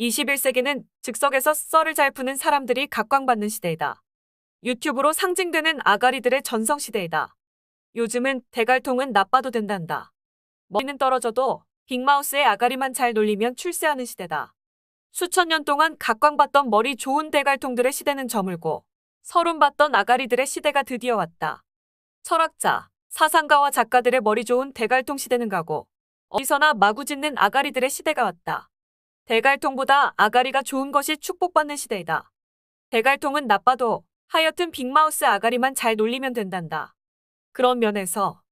21세기는 즉석에서 썰을 잘 푸는 사람들이 각광받는 시대이다. 유튜브로 상징되는 아가리들의 전성시대이다. 요즘은 대갈통은 나빠도 된단다. 머리는 떨어져도 빅마우스의 아가리만 잘 놀리면 출세하는 시대다. 수천 년 동안 각광받던 머리 좋은 대갈통들의 시대는 저물고 서른받던 아가리들의 시대가 드디어 왔다. 철학자, 사상가와 작가들의 머리 좋은 대갈통 시대는 가고 어디서나 마구 짓는 아가리들의 시대가 왔다. 대갈통보다 아가리가 좋은 것이 축복받는 시대이다. 대갈통은 나빠도 하여튼 빅마우스 아가리만 잘 놀리면 된단다. 그런 면에서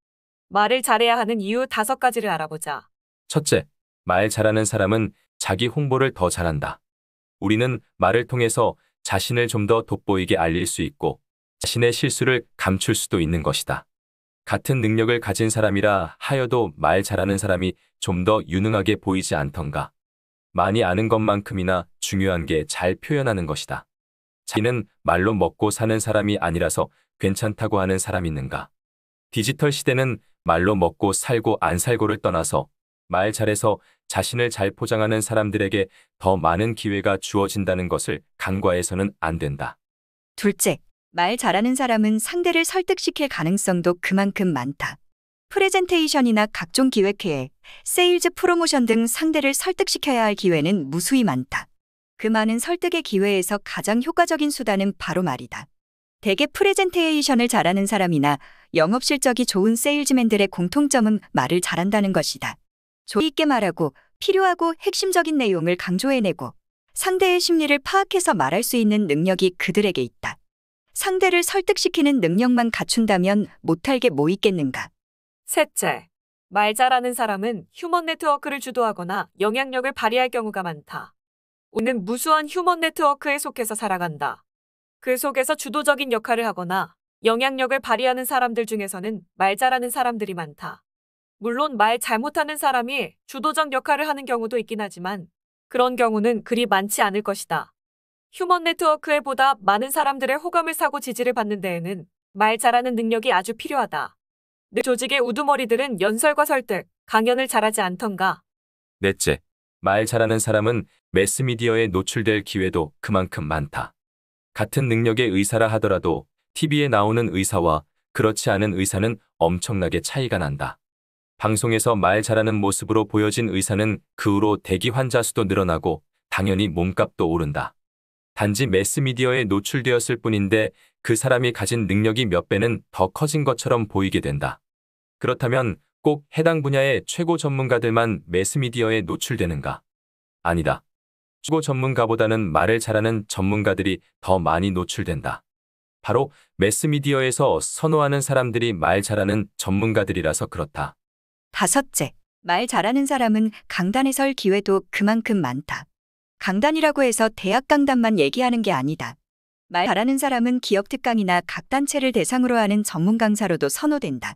말을 잘해야 하는 이유 다섯 가지를 알아보자. 첫째, 말 잘하는 사람은 자기 홍보를 더 잘한다. 우리는 말을 통해서 자신을 좀 더 돋보이게 알릴 수 있고 자신의 실수를 감출 수도 있는 것이다. 같은 능력을 가진 사람이라 하여도 말 잘하는 사람이 좀 더 유능하게 보이지 않던가. 많이 아는 것만큼이나 중요한 게 잘 표현하는 것이다. 자기는 말로 먹고 사는 사람이 아니라서 괜찮다고 하는 사람 있는가. 디지털 시대는 말로 먹고 살고 안 살고를 떠나서 말 잘해서 자신을 잘 포장하는 사람들에게 더 많은 기회가 주어진다는 것을 간과해서는 안 된다. 둘째, 말 잘하는 사람은 상대를 설득시킬 가능성도 그만큼 많다. 프레젠테이션이나 각종 기획회에, 세일즈 프로모션 등 상대를 설득시켜야 할 기회는 무수히 많다. 그 많은 설득의 기회에서 가장 효과적인 수단은 바로 말이다. 대개 프레젠테이션을 잘하는 사람이나 영업 실적이 좋은 세일즈맨들의 공통점은 말을 잘한다는 것이다. 조이 있게 말하고 필요하고 핵심적인 내용을 강조해내고 상대의 심리를 파악해서 말할 수 있는 능력이 그들에게 있다. 상대를 설득시키는 능력만 갖춘다면 못할 게 뭐 있겠는가. 셋째, 말 잘하는 사람은 휴먼 네트워크를 주도하거나 영향력을 발휘할 경우가 많다. 우는 무수한 휴먼 네트워크에 속해서 살아간다. 그 속에서 주도적인 역할을 하거나 영향력을 발휘하는 사람들 중에서는 말 잘하는 사람들이 많다. 물론 말 잘못하는 사람이 주도적 역할을 하는 경우도 있긴 하지만 그런 경우는 그리 많지 않을 것이다. 휴먼 네트워크에 보다 많은 사람들의 호감을 사고 지지를 받는 데에는 말 잘하는 능력이 아주 필요하다. 늘 조직의 우두머리들은 연설과 설득, 강연을 잘하지 않던가. 넷째, 말 잘하는 사람은 매스미디어에 노출될 기회도 그만큼 많다. 같은 능력의 의사라 하더라도 TV에 나오는 의사와 그렇지 않은 의사는 엄청나게 차이가 난다. 방송에서 말 잘하는 모습으로 보여진 의사는 그 후로 대기 환자 수도 늘어나고 당연히 몸값도 오른다. 단지 매스미디어에 노출되었을 뿐인데 그 사람이 가진 능력이 몇 배는 더 커진 것처럼 보이게 된다. 그렇다면 꼭 해당 분야의 최고 전문가들만 매스미디어에 노출되는가? 아니다. 최고 전문가보다는 말을 잘하는 전문가들이 더 많이 노출된다. 바로 매스미디어에서 선호하는 사람들이 말 잘하는 전문가들이라서 그렇다. 다섯째, 말 잘하는 사람은 강단에 설 기회도 그만큼 많다. 강단이라고 해서 대학 강단만 얘기하는 게 아니다. 말 잘하는 사람은 기업 특강이나 각 단체를 대상으로 하는 전문 강사로도 선호된다.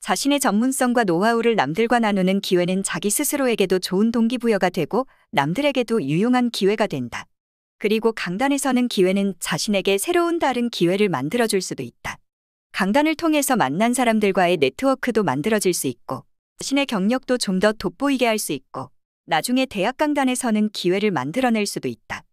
자신의 전문성과 노하우를 남들과 나누는 기회는 자기 스스로에게도 좋은 동기부여가 되고 남들에게도 유용한 기회가 된다. 그리고 강단에서는 기회는 자신에게 새로운 다른 기회를 만들어줄 수도 있다. 강단을 통해서 만난 사람들과의 네트워크도 만들어질 수 있고 자신의 경력도 좀 더 돋보이게 할 수 있고 나중에 대학 강단에서는 기회를 만들어낼 수도 있다.